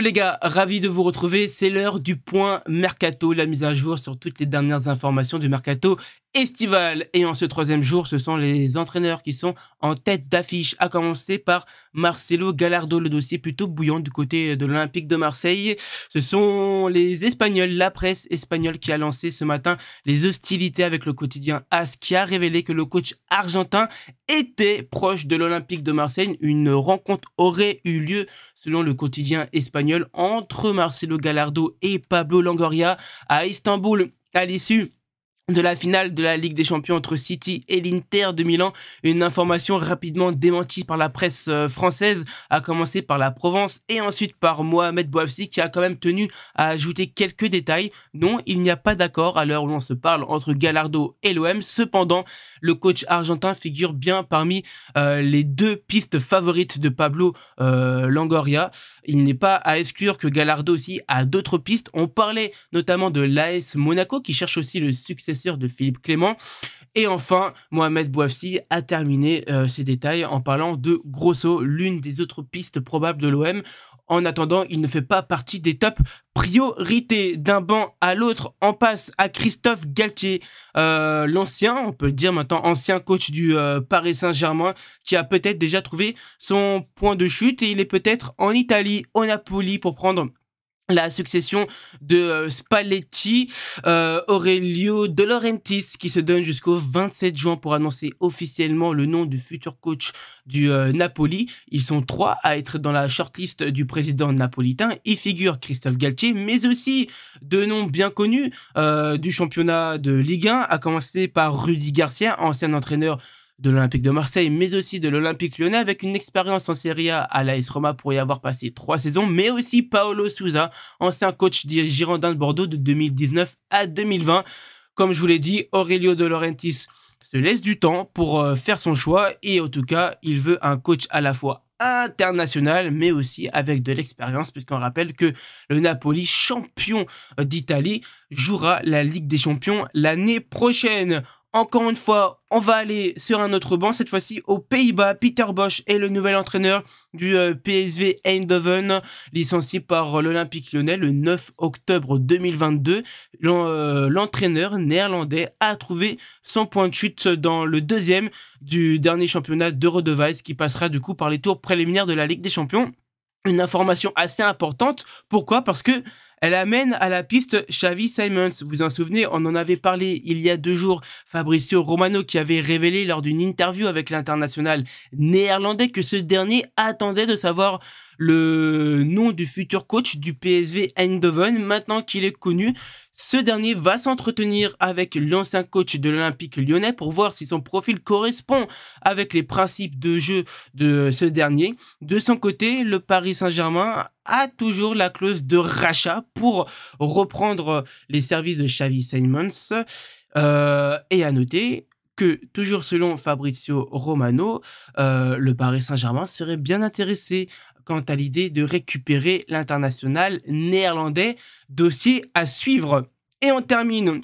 les gars, ravi de vous retrouver, c'est l'heure du point mercato, la mise à jour sur toutes les dernières informations du mercato Estival Et en ce troisième jour, ce sont les entraîneurs qui sont en tête d'affiche, à commencer par Marcelo Gallardo, le dossier plutôt bouillant du côté de l'Olympique de Marseille. Ce sont les Espagnols, la presse espagnole qui a lancé ce matin les hostilités avec le quotidien AS qui a révélé que le coach argentin était proche de l'Olympique de Marseille. Une rencontre aurait eu lieu, selon le quotidien espagnol, entre Marcelo Gallardo et Pablo Langoria à Istanbul à l'issue de la finale de la Ligue des Champions entre City et l'Inter de Milan, une information rapidement démentie par la presse euh, française, à commencer par la Provence et ensuite par Mohamed Bouafsi qui a quand même tenu à ajouter quelques détails. Non, il n'y a pas d'accord à l'heure où l'on se parle entre Gallardo et l'OM. Cependant, le coach argentin figure bien parmi euh, les deux pistes favorites de Pablo euh, Langoria. Il n'est pas à exclure que Gallardo aussi a d'autres pistes. On parlait notamment de l'AS Monaco qui cherche aussi le succès de Philippe Clément. Et enfin, Mohamed Bouafsi a terminé euh, ses détails en parlant de Grosso, l'une des autres pistes probables de l'OM. En attendant, il ne fait pas partie des top priorités. D'un banc à l'autre, on passe à Christophe Galtier, euh, l'ancien, on peut le dire maintenant, ancien coach du euh, Paris Saint-Germain, qui a peut-être déjà trouvé son point de chute et il est peut-être en Italie, au Napoli, pour prendre la succession de euh, Spalletti, euh, Aurelio De Laurentiis qui se donne jusqu'au 27 juin pour annoncer officiellement le nom du futur coach du euh, Napoli. Ils sont trois à être dans la shortlist du président napolitain. Il figure Christophe Galtier, mais aussi deux noms bien connus du championnat de Ligue 1, à commencer par Rudy Garcia, ancien entraîneur de l'Olympique de Marseille, mais aussi de l'Olympique lyonnais, avec une expérience en Serie A à l'AS Roma pour y avoir passé trois saisons, mais aussi Paolo Souza, ancien coach dirigeant Girondins de Bordeaux de 2019 à 2020. Comme je vous l'ai dit, Aurelio De Laurentiis se laisse du temps pour euh, faire son choix et en tout cas, il veut un coach à la fois international, mais aussi avec de l'expérience, puisqu'on rappelle que le Napoli, champion euh, d'Italie, jouera la Ligue des Champions l'année prochaine. Encore une fois, on va aller sur un autre banc, cette fois-ci aux Pays-Bas. Peter Bosch est le nouvel entraîneur du euh, PSV Eindhoven, licencié par l'Olympique lyonnais le 9 octobre 2022. Euh, l'entraîneur néerlandais a trouvé son point de chute dans le deuxième du dernier championnat d'Eurodevice qui passera du coup par les tours préliminaires de la Ligue des Champions une information assez importante. Pourquoi Parce que elle amène à la piste Xavi Simons. Vous vous en souvenez, on en avait parlé il y a deux jours. Fabricio Romano qui avait révélé lors d'une interview avec l'international néerlandais que ce dernier attendait de savoir le nom du futur coach du PSV Eindhoven. Maintenant qu'il est connu, ce dernier va s'entretenir avec l'ancien coach de l'Olympique lyonnais pour voir si son profil correspond avec les principes de jeu de ce dernier. De son côté, le Paris Saint-Germain a toujours la clause de rachat pour reprendre euh, les services de Xavi Simons. Euh, et à noter que, toujours selon Fabrizio Romano, euh, le Paris Saint-Germain serait bien intéressé quant à l'idée de récupérer l'international néerlandais, dossier à suivre. Et on termine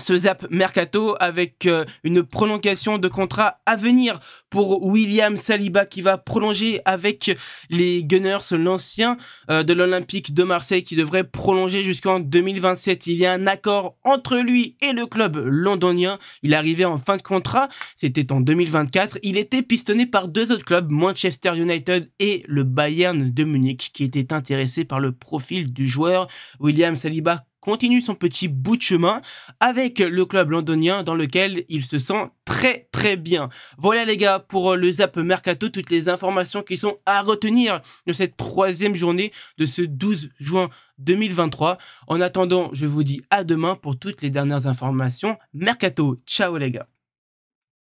ce zap mercato avec euh, une prolongation de contrat à venir pour William Saliba qui va prolonger avec les Gunners, l'ancien euh, de l'Olympique de Marseille qui devrait prolonger jusqu'en 2027. Il y a un accord entre lui et le club londonien. Il arrivait en fin de contrat, c'était en 2024. Il était pistonné par deux autres clubs, Manchester United et le Bayern de Munich qui étaient intéressés par le profil du joueur. William Saliba continue son petit bout de chemin avec le club londonien dans lequel il se sent très très bien. Voilà les gars pour euh, le Zap Mercato, toutes les informations qui sont à retenir de cette troisième journée de ce 12 juin 2023. En attendant, je vous dis à demain pour toutes les dernières informations Mercato. Ciao les gars